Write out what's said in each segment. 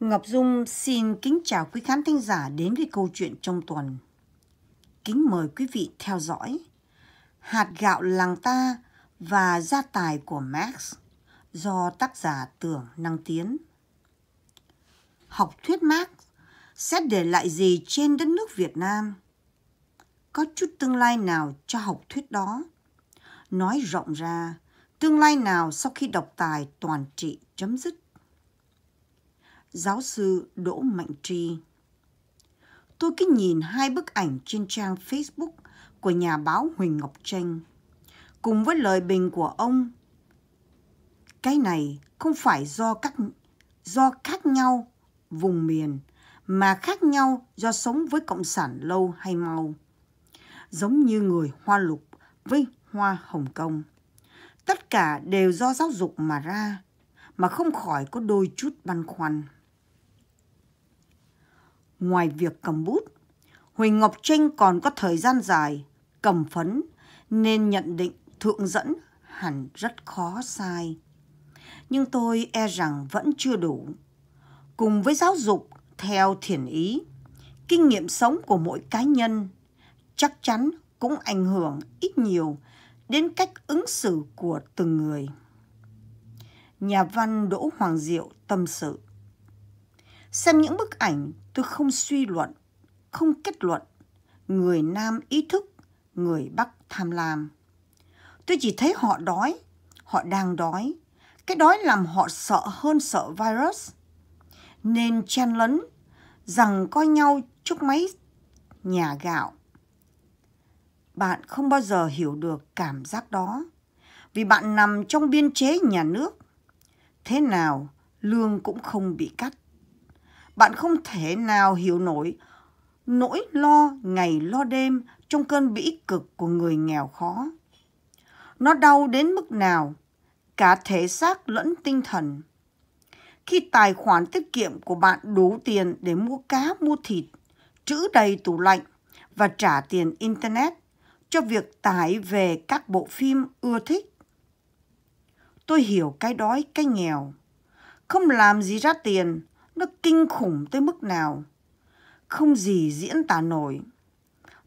Ngọc Dung xin kính chào quý khán thính giả đến với câu chuyện trong tuần. Kính mời quý vị theo dõi Hạt gạo làng ta và gia tài của Max do tác giả Tưởng Năng Tiến. Học thuyết Max sẽ để lại gì trên đất nước Việt Nam? Có chút tương lai nào cho học thuyết đó? Nói rộng ra, tương lai nào sau khi độc tài toàn trị chấm dứt? giáo sư Đỗ Mạnh Tri. Tôi cứ nhìn hai bức ảnh trên trang Facebook của nhà báo Huỳnh Ngọc Tranh cùng với lời bình của ông cái này không phải do các do khác nhau vùng miền mà khác nhau do sống với cộng sản lâu hay mau giống như người hoa lục với hoa hồng kông tất cả đều do giáo dục mà ra mà không khỏi có đôi chút băn khoăn ngoài việc cầm bút, Huỳnh Ngọc Trinh còn có thời gian dài cầm phấn nên nhận định thượng dẫn hẳn rất khó sai. Nhưng tôi e rằng vẫn chưa đủ. Cùng với giáo dục theo thiền ý, kinh nghiệm sống của mỗi cá nhân chắc chắn cũng ảnh hưởng ít nhiều đến cách ứng xử của từng người. Nhà văn Đỗ Hoàng Diệu tâm sự Xem những bức ảnh tôi không suy luận, không kết luận người Nam ý thức, người Bắc tham lam. Tôi chỉ thấy họ đói, họ đang đói. Cái đói làm họ sợ hơn sợ virus. Nên chen lấn, rằng coi nhau trước máy nhà gạo. Bạn không bao giờ hiểu được cảm giác đó vì bạn nằm trong biên chế nhà nước. Thế nào lương cũng không bị cắt. Bạn không thể nào hiểu nổi nỗi lo ngày lo đêm trong cơn bĩ cực của người nghèo khó. Nó đau đến mức nào, cả thể xác lẫn tinh thần. Khi tài khoản tiết kiệm của bạn đủ tiền để mua cá, mua thịt, trữ đầy tủ lạnh và trả tiền Internet cho việc tải về các bộ phim ưa thích. Tôi hiểu cái đói, cái nghèo. Không làm gì ra tiền nó kinh khủng tới mức nào không gì diễn tả nổi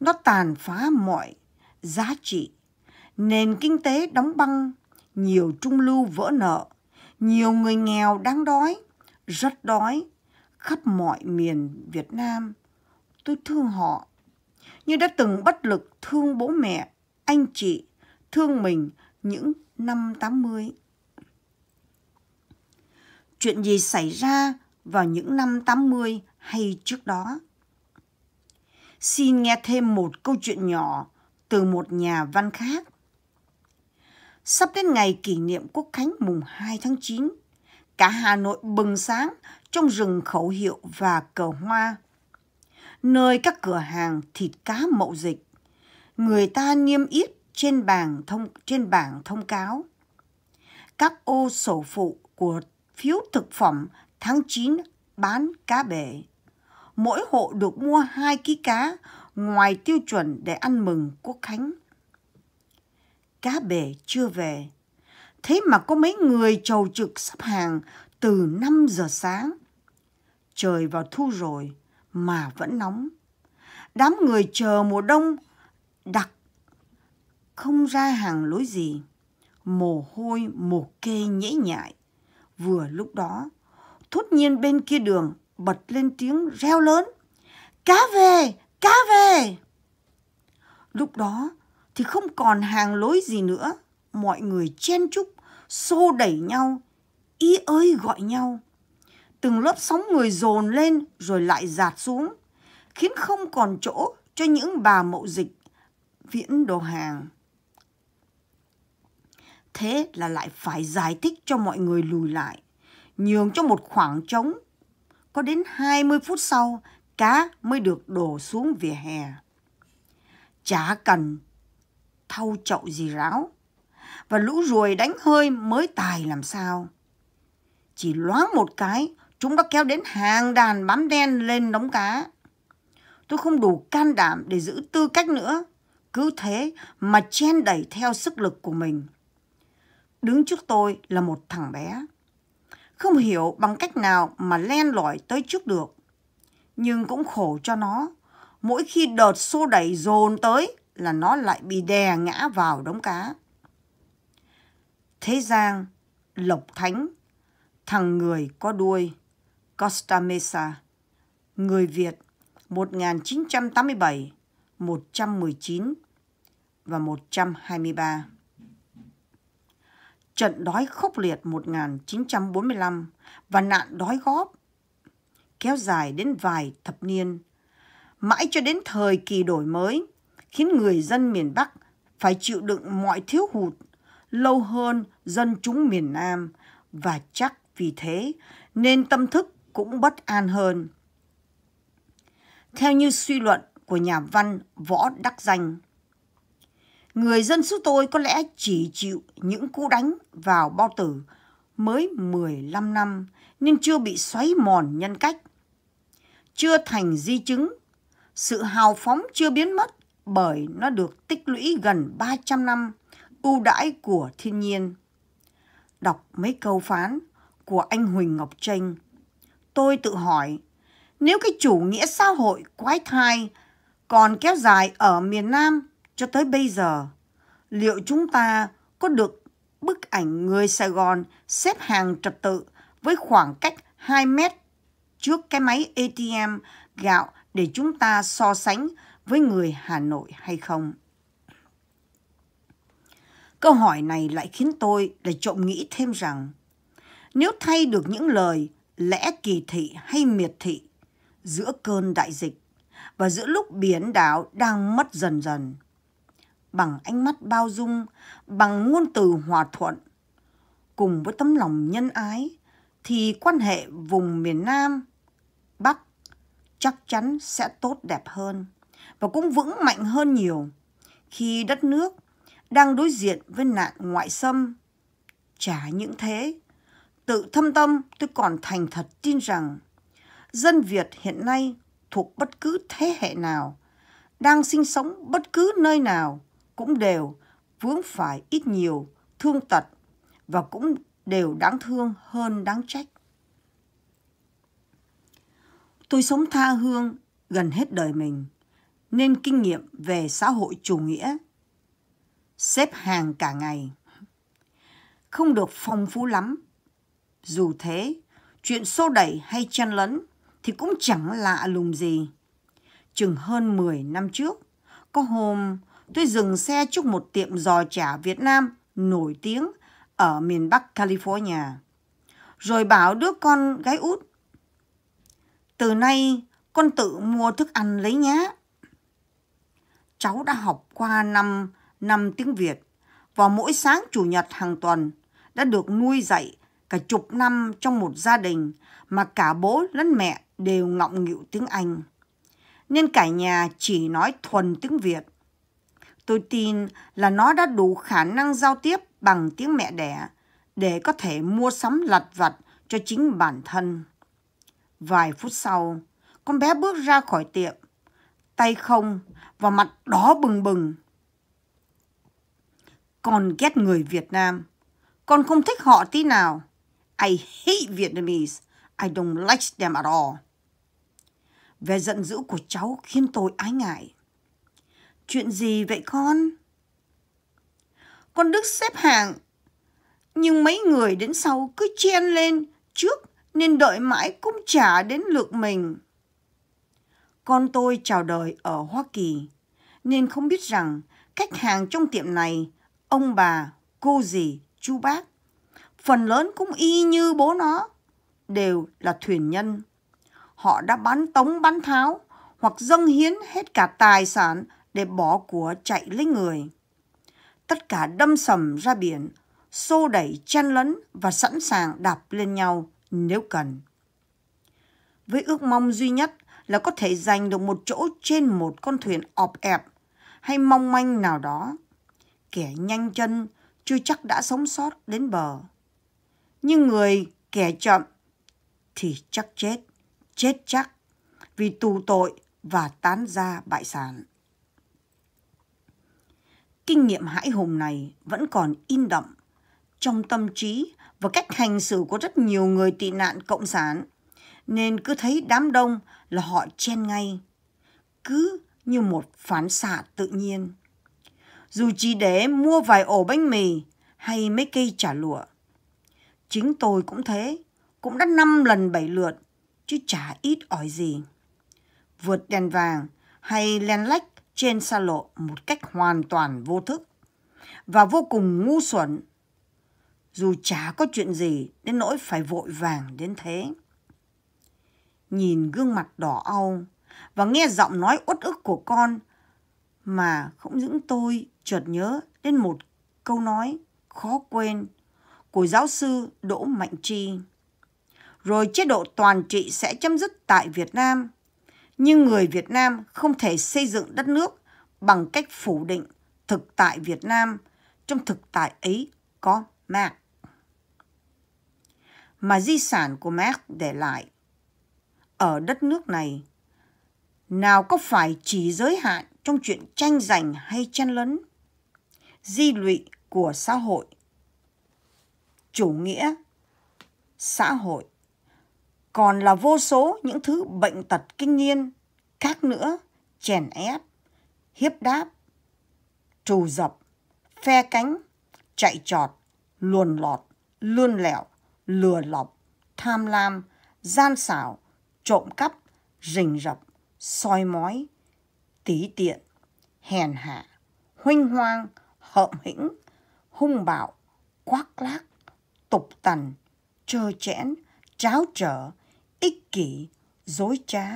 nó tàn phá mọi giá trị nền kinh tế đóng băng nhiều trung lưu vỡ nợ nhiều người nghèo đang đói rất đói khắp mọi miền việt nam tôi thương họ như đã từng bất lực thương bố mẹ anh chị thương mình những năm 80. Chuyện gì xảy ra vào những năm 80 hay trước đó. Xin nghe thêm một câu chuyện nhỏ từ một nhà văn khác. Sắp đến ngày kỷ niệm quốc khánh mùng 2 tháng 9, cả Hà Nội bừng sáng trong rừng khẩu hiệu và cờ hoa. Nơi các cửa hàng thịt cá mậu dịch, người ta niêm yết trên bảng thông trên bảng thông cáo. Các ô sổ phụ của phiếu thực phẩm tháng 9 bán cá bể. Mỗi hộ được mua 2 ký cá ngoài tiêu chuẩn để ăn mừng Quốc Khánh. Cá bể chưa về. Thế mà có mấy người trầu trực sắp hàng từ 5 giờ sáng. Trời vào thu rồi mà vẫn nóng. Đám người chờ mùa đông đặc không ra hàng lối gì mồ hôi mồ kê nhễ nhại vừa lúc đó Thốt nhiên bên kia đường bật lên tiếng reo lớn. Cá về, cá về. Lúc đó thì không còn hàng lối gì nữa. Mọi người chen chúc, xô đẩy nhau, ý ơi gọi nhau. Từng lớp sóng người dồn lên rồi lại dạt xuống, khiến không còn chỗ cho những bà mậu dịch viễn đồ hàng. Thế là lại phải giải thích cho mọi người lùi lại nhường cho một khoảng trống. Có đến 20 phút sau, cá mới được đổ xuống vỉa hè. Chả cần thâu chậu gì ráo. Và lũ ruồi đánh hơi mới tài làm sao. Chỉ loáng một cái, chúng đã kéo đến hàng đàn bám đen lên đóng cá. Tôi không đủ can đảm để giữ tư cách nữa. Cứ thế mà chen đẩy theo sức lực của mình. Đứng trước tôi là một thằng bé không hiểu bằng cách nào mà len lỏi tới trước được. Nhưng cũng khổ cho nó, mỗi khi đợt xô đẩy dồn tới là nó lại bị đè ngã vào đống cá. Thế gian Lộc Thánh, thằng người có đuôi, Costa Mesa, người Việt 1987, 119 và 123 trận đói khốc liệt 1945 và nạn đói góp kéo dài đến vài thập niên, mãi cho đến thời kỳ đổi mới, khiến người dân miền Bắc phải chịu đựng mọi thiếu hụt lâu hơn dân chúng miền Nam và chắc vì thế nên tâm thức cũng bất an hơn. Theo như suy luận của nhà văn Võ Đắc Danh, Người dân xứ tôi có lẽ chỉ chịu những cú đánh vào bao tử mới 15 năm nên chưa bị xoáy mòn nhân cách. Chưa thành di chứng, sự hào phóng chưa biến mất bởi nó được tích lũy gần 300 năm ưu đãi của thiên nhiên. Đọc mấy câu phán của anh Huỳnh Ngọc Tranh, tôi tự hỏi, nếu cái chủ nghĩa xã hội quái thai còn kéo dài ở miền Nam cho tới bây giờ, liệu chúng ta có được bức ảnh người Sài Gòn xếp hàng trật tự với khoảng cách 2 mét trước cái máy ATM gạo để chúng ta so sánh với người Hà Nội hay không? Câu hỏi này lại khiến tôi lại trộm nghĩ thêm rằng nếu thay được những lời lẽ kỳ thị hay miệt thị giữa cơn đại dịch và giữa lúc biển đảo đang mất dần dần bằng ánh mắt bao dung, bằng ngôn từ hòa thuận. Cùng với tấm lòng nhân ái thì quan hệ vùng miền Nam, Bắc chắc chắn sẽ tốt đẹp hơn và cũng vững mạnh hơn nhiều khi đất nước đang đối diện với nạn ngoại xâm. Chả những thế, tự thâm tâm tôi còn thành thật tin rằng dân Việt hiện nay thuộc bất cứ thế hệ nào, đang sinh sống bất cứ nơi nào, cũng đều vướng phải ít nhiều thương tật và cũng đều đáng thương hơn đáng trách. Tôi sống tha hương gần hết đời mình nên kinh nghiệm về xã hội chủ nghĩa xếp hàng cả ngày không được phong phú lắm dù thế chuyện xô đẩy hay chen lấn thì cũng chẳng lạ lùng gì chừng hơn 10 năm trước có hôm tôi dừng xe trước một tiệm giò chả Việt Nam nổi tiếng ở miền Bắc California. Rồi bảo đứa con gái út, từ nay con tự mua thức ăn lấy nhá. Cháu đã học qua năm năm tiếng Việt và mỗi sáng chủ nhật hàng tuần đã được nuôi dạy cả chục năm trong một gia đình mà cả bố lẫn mẹ đều ngọng nghịu tiếng Anh. Nên cả nhà chỉ nói thuần tiếng Việt Tôi tin là nó đã đủ khả năng giao tiếp bằng tiếng mẹ đẻ để có thể mua sắm lặt vặt cho chính bản thân. Vài phút sau, con bé bước ra khỏi tiệm, tay không và mặt đỏ bừng bừng. Con ghét người Việt Nam. Con không thích họ tí nào. I hate Vietnamese. I don't like them at all. Vẻ giận dữ của cháu khiến tôi ái ngại. Chuyện gì vậy con? Con Đức xếp hàng. Nhưng mấy người đến sau cứ chen lên trước nên đợi mãi cũng chả đến lượt mình. Con tôi chào đời ở Hoa Kỳ nên không biết rằng khách hàng trong tiệm này, ông bà, cô dì, chú bác, phần lớn cũng y như bố nó, đều là thuyền nhân. Họ đã bán tống bán tháo hoặc dâng hiến hết cả tài sản để bỏ của chạy lấy người. Tất cả đâm sầm ra biển, xô đẩy chen lấn và sẵn sàng đạp lên nhau nếu cần. Với ước mong duy nhất là có thể giành được một chỗ trên một con thuyền ọp ẹp hay mong manh nào đó. Kẻ nhanh chân chưa chắc đã sống sót đến bờ. Nhưng người kẻ chậm thì chắc chết, chết chắc vì tù tội và tán ra bại sản kinh nghiệm hãi hùng này vẫn còn in đậm trong tâm trí và cách hành xử của rất nhiều người tị nạn cộng sản nên cứ thấy đám đông là họ chen ngay cứ như một phản xạ tự nhiên dù chỉ để mua vài ổ bánh mì hay mấy cây chả lụa chính tôi cũng thế cũng đã năm lần bảy lượt chứ chả ít ỏi gì vượt đèn vàng hay len lách trên xa lộ một cách hoàn toàn vô thức và vô cùng ngu xuẩn dù chả có chuyện gì đến nỗi phải vội vàng đến thế nhìn gương mặt đỏ au và nghe giọng nói uất ức của con mà không những tôi chợt nhớ đến một câu nói khó quên của giáo sư Đỗ Mạnh Tri. Rồi chế độ toàn trị sẽ chấm dứt tại Việt Nam – nhưng người Việt Nam không thể xây dựng đất nước bằng cách phủ định thực tại Việt Nam, trong thực tại ấy có Marx. Mà di sản của Marx để lại ở đất nước này nào có phải chỉ giới hạn trong chuyện tranh giành hay chen lấn, di lụy của xã hội, chủ nghĩa xã hội còn là vô số những thứ bệnh tật kinh niên khác nữa chèn ép hiếp đáp trù dập phe cánh chạy trọt luồn lọt lươn lẹo lừa lọc tham lam gian xảo trộm cắp rình rập soi mói tí tiện hèn hạ huynh hoang hợm hĩnh hung bạo quác lác tục tần trơ chẽn cháo trở ích kỷ, dối trá,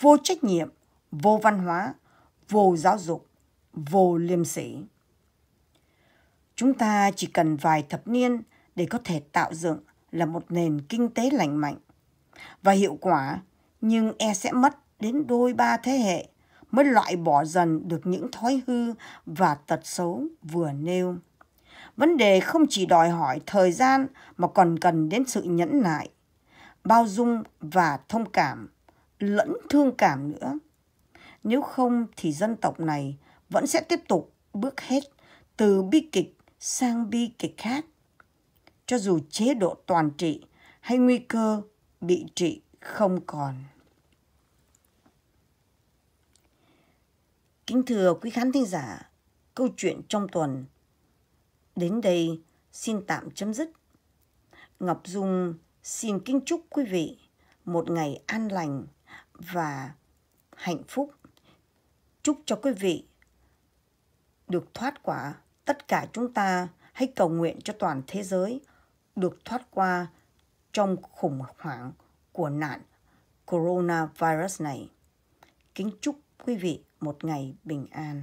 vô trách nhiệm, vô văn hóa, vô giáo dục, vô liêm sỉ. Chúng ta chỉ cần vài thập niên để có thể tạo dựng là một nền kinh tế lành mạnh và hiệu quả, nhưng e sẽ mất đến đôi ba thế hệ mới loại bỏ dần được những thói hư và tật xấu vừa nêu. Vấn đề không chỉ đòi hỏi thời gian mà còn cần đến sự nhẫn nại, bao dung và thông cảm, lẫn thương cảm nữa. Nếu không thì dân tộc này vẫn sẽ tiếp tục bước hết từ bi kịch sang bi kịch khác. Cho dù chế độ toàn trị hay nguy cơ bị trị không còn. Kính thưa quý khán thính giả, câu chuyện trong tuần đến đây xin tạm chấm dứt. Ngọc Dung Xin kính chúc quý vị một ngày an lành và hạnh phúc. Chúc cho quý vị được thoát quả. Tất cả chúng ta hãy cầu nguyện cho toàn thế giới được thoát qua trong khủng hoảng của nạn coronavirus này. Kính chúc quý vị một ngày bình an.